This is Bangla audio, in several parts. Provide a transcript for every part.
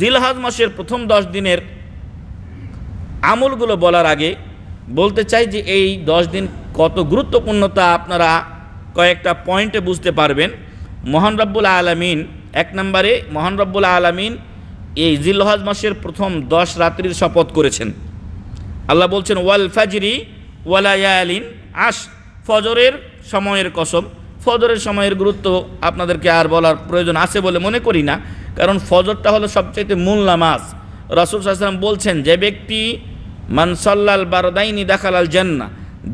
জিলহাজ মাসের প্রথম দশ দিনের আমলগুলো বলার আগে বলতে চাই যে এই দশ দিন কত গুরুত্বপূর্ণ তা আপনারা কয়েকটা পয়েন্টে বুঝতে পারবেন মোহন রব্বুল আলমিন এক নম্বরে মোহন রব্বুল আলমিন এই জিলহাজ মাসের প্রথম দশ রাত্রির শপথ করেছেন আল্লাহ বলছেন ওয়াল ফাজিরি ওয়ালায়ালিন আশ ফজরের সময়ের কসম ফজরের সময়ের গুরুত্ব আপনাদেরকে আর বলার প্রয়োজন আছে বলে মনে করি না কারণ ফজরটা হলো সবচেয়ে মূল নামাজ রাসুল সাল্লাম বলছেন যে ব্যক্তি মানসাল্লাল বারদাইনি দেখালাল জান্না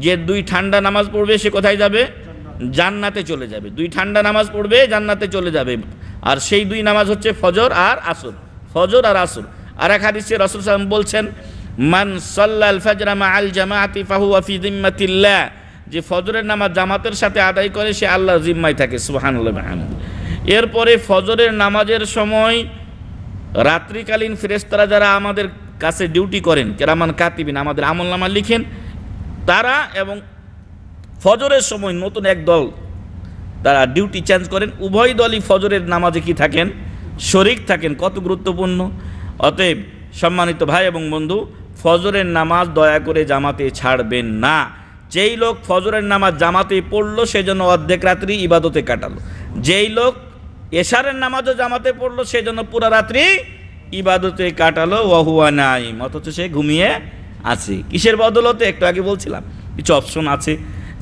যে দুই ঠান্ডা নামাজ পড়বে সে কোথায় যাবে জান্নাতে চলে যাবে দুই ঠান্ডা নামাজ পড়বে জান্নাতে চলে যাবে আর সেই দুই নামাজ হচ্ছে ফজর আর আসর ফজর আর আসর আর এক হাদিসে রসুল সাহেব বলছেন মান সাল্লাল ফাজরামা আল জামাতি ফাহু আফি জিম্মাতিল্লাহ যে ফজরের নামাজ জামাতের সাথে আদায় করে সে আল্লাহ জিম্মায় থাকে সুহান এরপরে ফজরের নামাজের সময় রাত্রিকালীন ফেরেস্তারা যারা আমাদের কাছে ডিউটি করেন কেরামান কাতিবিন আমাদের আমল নামা লিখেন তারা এবং ফজরের সময় নতুন এক দল তারা ডিউটি চেঞ্জ করেন উভয় দলই ফজরের নামাজে কি থাকেন শরিক থাকেন কত গুরুত্বপূর্ণ অতএব সম্মানিত ভাই এবং বন্ধু ফজরের নামাজ দয়া করে জামাতে ছাড়বেন না যেই লোক ফজরের নামাজ জামাতে পড়লো সেজন্য অর্ধেক রাত্রি ইবাদতে কাটালো যেই লোক এশারের নামাজও জামাতে পড়লো সেজন্য পুরো রাত্রি ইবাদতে কাটালো ওহুয়া নাই অথচ সে ঘুমিয়ে আছে কিসের বদলতে একটু আগে বলছিলাম কিছু অপশন আছে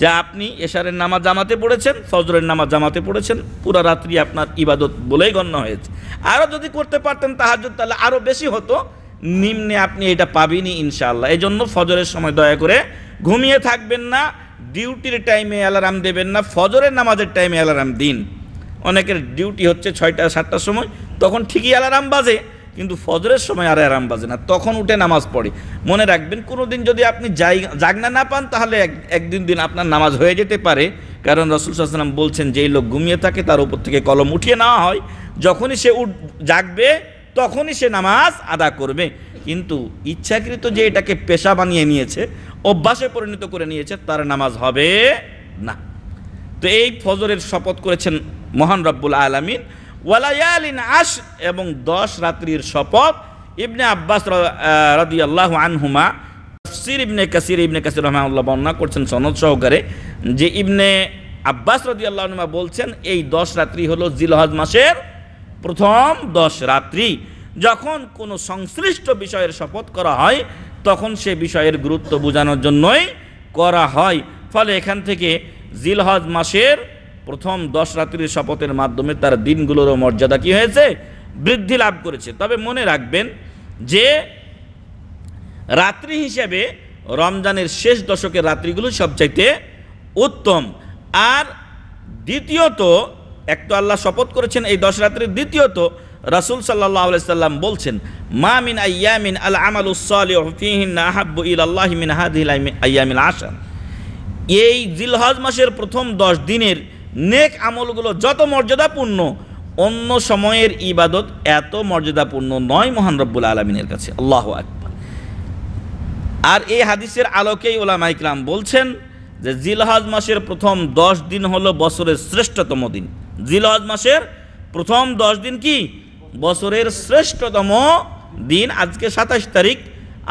যে আপনি এশারের নামাজ জামাতে পড়েছেন ফজরের নামাজ জামাতে পড়েছেন পুরা রাত্রি আপনার ইবাদত বলেই গণ্য হয়েছে আরও যদি করতে পারতেন তাহাজুদ তাহলে আরও বেশি হতো নিম্নে আপনি এটা পাবেনই ইনশাআল্লাহ এই জন্য ফজরের সময় দয়া করে ঘুমিয়ে থাকবেন না ডিউটির টাইমে অ্যালার্ম দেবেন না ফজরের নামাজের টাইমে অ্যালার্ম দিন অনেকের ডিউটি হচ্ছে ছয়টা সাতটার সময় তখন ঠিকই অ্যালার্ম বাজে কিন্তু ফজরের সময় আর আরাম বাজে না তখন উঠে নামাজ পড়ে মনে রাখবেন কোনো দিন যদি আপনি জাগনা না পান তাহলে একদিন দিন আপনার নামাজ হয়ে যেতে পারে কারণ রসুল সাহসালাম বলছেন যেই লোক ঘুমিয়ে থাকে তার উপর থেকে কলম উঠিয়ে নেওয়া হয় যখনই সে উঠ জাগবে তখনই সে নামাজ আদা করবে কিন্তু ইচ্ছাকৃত যে এটাকে পেশা বানিয়ে নিয়েছে অভ্যাসে পরিণত করে নিয়েছে তার নামাজ হবে না তো এই ফজরের শপথ করেছেন মহান রব্বুল আলমিন ওয়ালায়ালিন আশ এবং দশ রাত্রির শপথ ইবনে আব্বাস রদি আল্লাহ আনহুমা সির ইবনে কাসির ইবনে কাসির রহমানুল্লাহ বর্ণনা করছেন সনদ সহকারে যে ইবনে আব্বাস রদি আল্লাহনুমা বলছেন এই দশ রাত্রি হলো জিলহজ মাসের প্রথম দশ রাত্রি যখন কোনো সংশ্লিষ্ট বিষয়ের শপথ করা হয় তখন সে বিষয়ের গুরুত্ব বোঝানোর জন্যই করা হয় ফলে এখান থেকে জিলহজ মাসের প্রথম দশ রাত্রির শপথের মাধ্যমে তার দিনগুলোরও মর্যাদা কি হয়েছে বৃদ্ধি লাভ করেছে তবে মনে রাখবেন যে রাত্রি হিসেবে রমজানের শেষ দশকের রাত্রিগুলো সবচাইতে উত্তম আর দ্বিতীয়ত এক তো আল্লাহ শপথ করেছেন এই দশ রাত্রির দ্বিতীয়ত রাসুল সাল্লাহ সাল্লাম বলছেন মামিন মিন আয়ামিন আল আমাল উসালিহিনাহাবু ইল আল্লাহ মিন হাদিল এই জিলহজ মাসের প্রথম দশ দিনের নেক আমলগুলো যত মর্যাদাপূর্ণ অন্য সময়ের ইবাদত এত মর্যাদাপূর্ণ নয় মহান রব্বুল আলমিনের কাছে আল্লাহ আকবর আর এই হাদিসের আলোকেই ওলামা ইকরাম বলছেন যে জিলহাজ মাসের প্রথম দশ দিন হলো বছরের শ্রেষ্ঠতম দিন জিলহাজ মাসের প্রথম দশ দিন কি বছরের শ্রেষ্ঠতম দিন আজকে সাতাশ তারিখ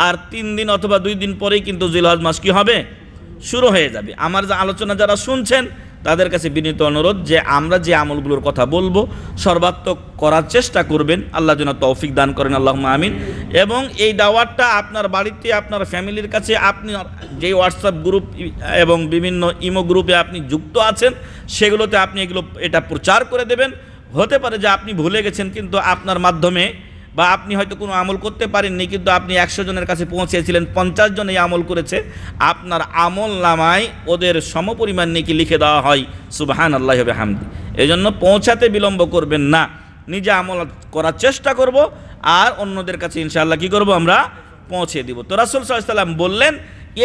আর তিন দিন অথবা দুই দিন পরেই কিন্তু জিলহাজ মাস কি হবে শুরু হয়ে যাবে আমার যে আলোচনা যারা শুনছেন তাদের কাছে বিনীত অনুরোধ যে আমরা যে আমলগুলোর কথা বলবো সর্বাত্মক করার চেষ্টা করবেন আল্লাহ যেন তৌফিক দান করেন আল্লাহ আমিন এবং এই দাওয়াতটা আপনার বাড়িতে আপনার ফ্যামিলির কাছে আপনি যে হোয়াটসঅ্যাপ গ্রুপ এবং বিভিন্ন ইমো গ্রুপে আপনি যুক্ত আছেন সেগুলোতে আপনি এগুলো এটা প্রচার করে দেবেন হতে পারে যে আপনি ভুলে গেছেন কিন্তু আপনার মাধ্যমে বা আপনি হয়তো কোনো আমল করতে পারেননি কিন্তু আপনি একশো জনের কাছে পৌঁছেছিলেন পঞ্চাশ জন এই আমল করেছে আপনার আমল নামায় ওদের সমপরিমাণ নেকি লিখে দেওয়া হয় সুবাহান আল্লাহ হবে হামদি এই জন্য পৌঁছাতে বিলম্ব করবেন না নিজে আমল করার চেষ্টা করব আর অন্যদের কাছে ইনশাআল্লাহ কী করব আমরা পৌঁছে দিব তো রাসুল সাল্লাম বললেন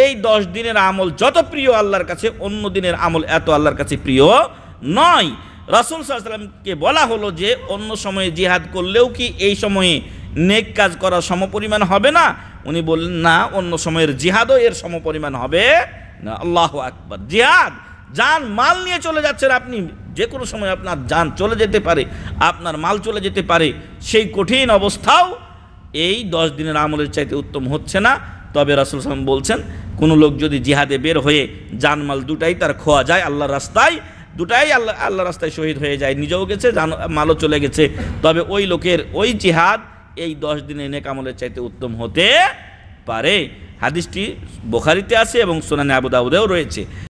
এই দশ দিনের আমল যত প্রিয় আল্লাহর কাছে অন্য দিনের আমল এত আল্লাহর কাছে প্রিয় নয় রাসুল সাল্লামকে বলা হলো যে অন্য সময়ে জিহাদ করলেও কি এই সময়ে নেক কাজ করা সমপরিমাণ হবে না উনি বললেন না অন্য সময়ের জিহাদও এর সমপরিমাণ হবে না আল্লাহ আকবর জিহাদ যান মাল নিয়ে চলে যাচ্ছেন আপনি যে কোনো সময় আপনার যান চলে যেতে পারে আপনার মাল চলে যেতে পারে সেই কঠিন অবস্থাও এই দশ দিনের আমলের চাইতে উত্তম হচ্ছে না তবে রাসুল সালাম বলছেন কোনো লোক যদি জিহাদে বের হয়ে মাল দুটাই তার খোয়া যায় আল্লাহর রাস্তায় দুটাই আল্লাহ আল্লাহ রাস্তায় শহীদ হয়ে যায় নিজেও গেছে মালও চলে গেছে তবে ওই লোকের ওই জিহাদ এই দশ দিনে এনে কামলের চাইতে উত্তম হতে পারে হাদিসটি বোখারিতে আছে এবং সোনানে আবুদাবুদেও রয়েছে